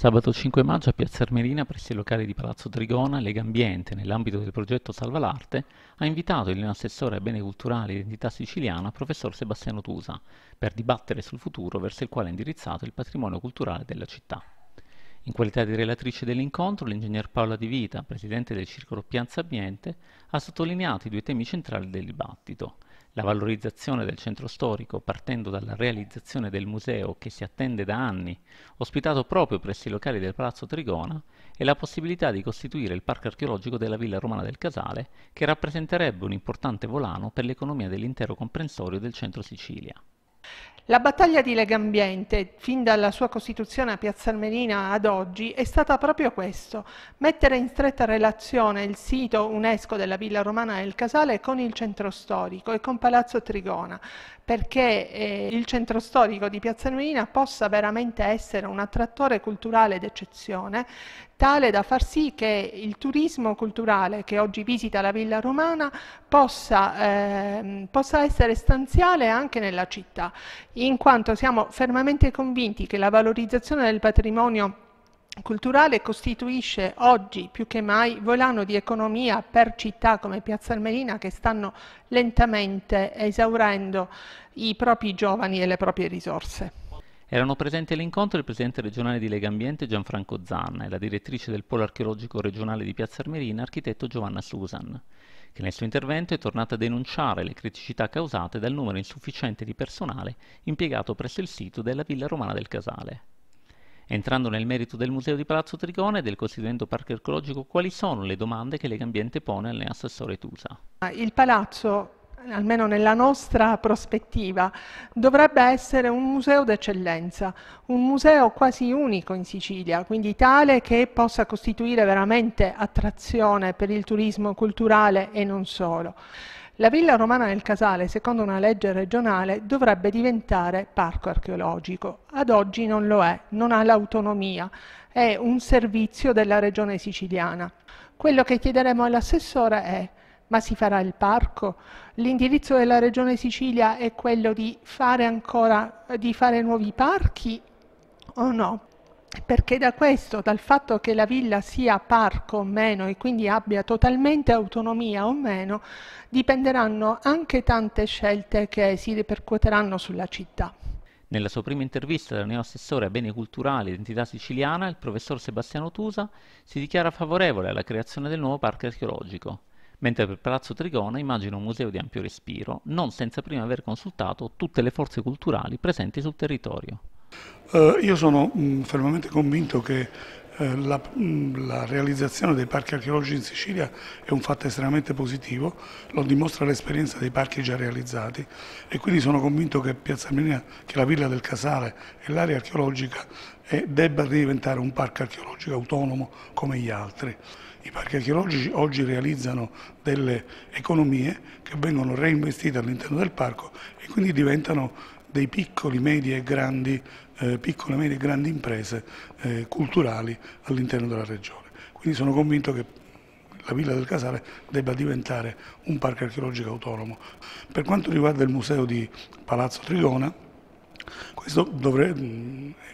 Sabato 5 maggio a Piazza Armerina, presso i locali di Palazzo Trigona, Lega Ambiente, nell'ambito del progetto Salva l'Arte, ha invitato il assessore a beni culturali e identità siciliana, professor Sebastiano Tusa, per dibattere sul futuro verso il quale è indirizzato il patrimonio culturale della città. In qualità di relatrice dell'incontro, l'ingegner Paola Di Vita, presidente del Circolo Pianza Ambiente, ha sottolineato i due temi centrali del dibattito – la valorizzazione del centro storico partendo dalla realizzazione del museo che si attende da anni, ospitato proprio presso i locali del Palazzo Trigona, e la possibilità di costituire il parco archeologico della Villa Romana del Casale, che rappresenterebbe un importante volano per l'economia dell'intero comprensorio del centro Sicilia. La battaglia di Legambiente, fin dalla sua costituzione a Piazza Armerina ad oggi, è stata proprio questo, mettere in stretta relazione il sito UNESCO della Villa Romana del Casale con il centro storico e con Palazzo Trigona, perché eh, il centro storico di Piazza Armerina possa veramente essere un attrattore culturale d'eccezione tale da far sì che il turismo culturale che oggi visita la Villa Romana possa, eh, possa essere stanziale anche nella città, in quanto siamo fermamente convinti che la valorizzazione del patrimonio culturale costituisce oggi più che mai volano di economia per città come Piazza Almerina che stanno lentamente esaurendo i propri giovani e le proprie risorse. Erano presenti all'incontro il presidente regionale di Lega Ambiente Gianfranco Zanna e la direttrice del Polo Archeologico Regionale di Piazza Armerina, architetto Giovanna Susan, che nel suo intervento è tornata a denunciare le criticità causate dal numero insufficiente di personale impiegato presso il sito della Villa Romana del Casale. Entrando nel merito del Museo di Palazzo Trigone e del costituendo parco archeologico, quali sono le domande che Lega Ambiente pone al assessore Tusa? Il palazzo almeno nella nostra prospettiva, dovrebbe essere un museo d'eccellenza, un museo quasi unico in Sicilia, quindi tale che possa costituire veramente attrazione per il turismo culturale e non solo. La Villa Romana del Casale, secondo una legge regionale, dovrebbe diventare parco archeologico. Ad oggi non lo è, non ha l'autonomia, è un servizio della regione siciliana. Quello che chiederemo all'assessore è ma si farà il parco? L'indirizzo della Regione Sicilia è quello di fare ancora, di fare nuovi parchi o no? Perché da questo, dal fatto che la villa sia parco o meno e quindi abbia totalmente autonomia o meno, dipenderanno anche tante scelte che si ripercuoteranno sulla città. Nella sua prima intervista del neoassessore a beni culturali e identità siciliana, il professor Sebastiano Tusa si dichiara favorevole alla creazione del nuovo parco archeologico mentre per Palazzo Trigona immagino un museo di ampio respiro, non senza prima aver consultato tutte le forze culturali presenti sul territorio. Uh, io sono mh, mm, fermamente convinto che eh, la, mm, la, realizzazione dei parchi archeologici in Sicilia è un fatto estremamente positivo, lo dimostra l'esperienza dei parchi già realizzati e quindi sono convinto che, Piazza Armenia, che la Villa del Casale e l'area archeologica è, eh, debba diventare un parco archeologico autonomo come gli altri. I parchi archeologici oggi realizzano delle economie che vengono reinvestite all'interno del parco e quindi diventano dei piccoli, medi e grandi, eh, piccole, medie e grandi imprese eh, culturali all'interno della regione. Quindi sono convinto che la Villa del Casale debba diventare un parco archeologico autonomo. Per quanto riguarda il museo di Palazzo Trigona, Dovre...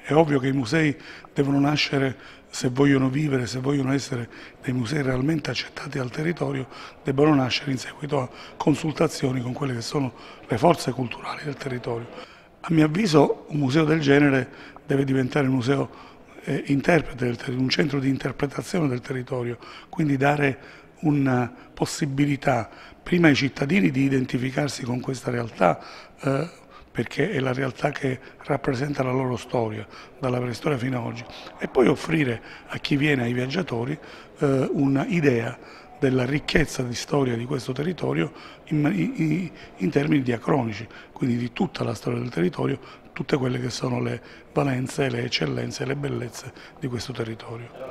è ovvio che i musei devono nascere se vogliono vivere, se vogliono essere dei musei realmente accettati dal territorio, debbano nascere in seguito a consultazioni con quelle che sono le forze culturali del territorio. A mio avviso un museo del genere deve diventare un museo eh, interprete del un centro di interpretazione del territorio, quindi dare una possibilità prima ai cittadini di identificarsi con questa realtà eh, perché è la realtà che rappresenta la loro storia, dalla preistoria fino ad oggi, e poi offrire a chi viene, ai viaggiatori, eh, un'idea della ricchezza di storia di questo territorio in, in, in, termini diacronici, quindi di tutta la storia del territorio, tutte quelle che sono le valenze, le eccellenze, le bellezze di questo territorio.